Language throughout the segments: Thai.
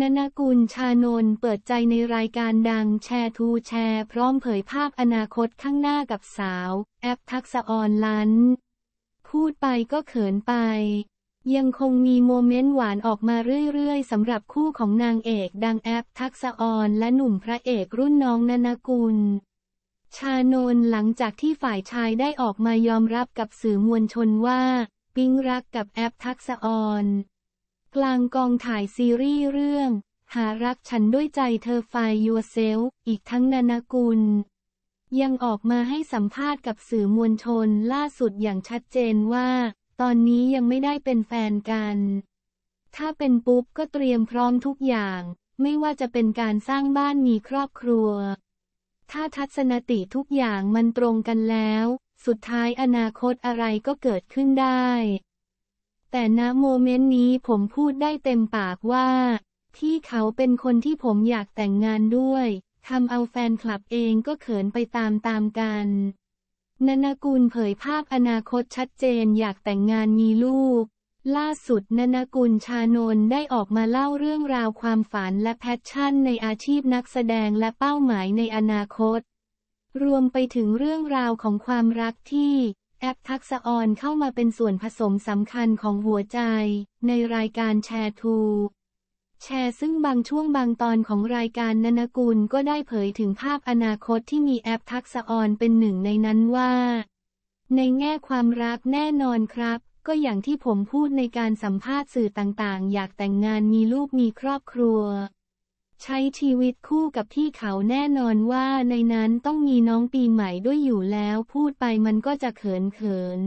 นนกุลชานนเปิดใจในรายการดังแชร์ทูแชร์พร้อมเผยภาพอนาคตข้างหน้ากับสาว แอปทักษออนลันพูดไปก็เขินไป ยังคงมีโมเมนต์หวานออกมาเรื่อยๆสำหรับคู่ของนางเอกดังแอปทักษออนและหนุ่มพระเอกรุ่นน้องนนกุลชานนหลังจากที่ฝ่ายชายได้ออกมายอมรับกับสื่อมวลชนว่า ปิ๊งรักกับแอปทักษออนกลางกองถ่ายซีรีส์เรื่อง หารักฉันด้วยใจเธอไฟยูเซลอีกทั้งนานากุล ยังออกมาให้สัมภาษณ์กับสื่อมวลชนล่าสุดอย่างชัดเจนว่า ตอนนี้ยังไม่ได้เป็นแฟนกัน ถ้าเป็นปุ๊บก็เตรียมพร้อมทุกอย่าง ไม่ว่าจะเป็นการสร้างบ้านมีครอบครัว ถ้าทัศนติทุกอย่างมันตรงกันแล้ว สุดท้ายอนาคตอะไรก็เกิดขึ้นได้แต่ณโมเมนต์นี้ผมพูดได้เต็มปากว่าพี่เขาเป็นคนที่ผมอยากแต่งงานด้วยทำเอาแฟนคลับเองก็เขินไปตามตามกันนันกูลเผยภาพอนาคตชัดเจนอยากแต่งงานมีลูก ล่าสุดนันกูลชานนท์ได้ออกมาเล่าเรื่องราวความฝันและแพชชั่นในอาชีพนักแสดงและเป้าหมายในอนาคต รวมไปถึงเรื่องราวของความรักที่แอปทักษะออนเข้ามาเป็นส่วนผสมสำคัญของหัวใจ ในรายการแชร์ทู แชร์ซึ่งบางช่วงบางตอนของรายการนนกุลก็ได้เผยถึงภาพอนาคตที่มีแอปทักษะออนเป็นหนึ่งในนั้นว่า ในแง่ความรักแน่นอนครับ ก็อย่างที่ผมพูดในการสัมภาษณ์สื่อต่างๆ อยากแต่งงานมีลูกมีครอบครัวใช้ชีวิตคู่กับพี่เขาแน่นอนว่าในนั้นต้องมีน้องปีใหม่ด้วยอยู่แล้วพูดไปมันก็จะเขินเขิน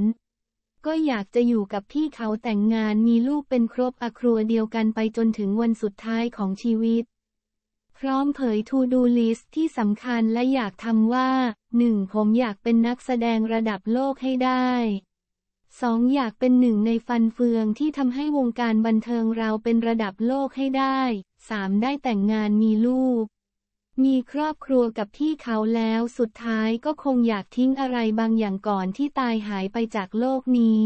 ก็อยากจะอยู่กับพี่เขาแต่งงานมีลูกเป็นครบอครัวเดียวกันไปจนถึงวันสุดท้ายของชีวิต พร้อมเผยทูดูลิสที่สำคัญและอยากทำว่า 1. ผมอยากเป็นนักแสดงระดับโลกให้ได้สองอยากเป็นหนึ่งในฟันเฟืองที่ทำให้วงการบันเทิงเราเป็นระดับโลกให้ได้ สามได้แต่งงานมีลูก มีครอบครัวกับที่เขาแล้วสุดท้ายก็คงอยากทิ้งอะไรบางอย่างก่อนที่ตายหายไปจากโลกนี้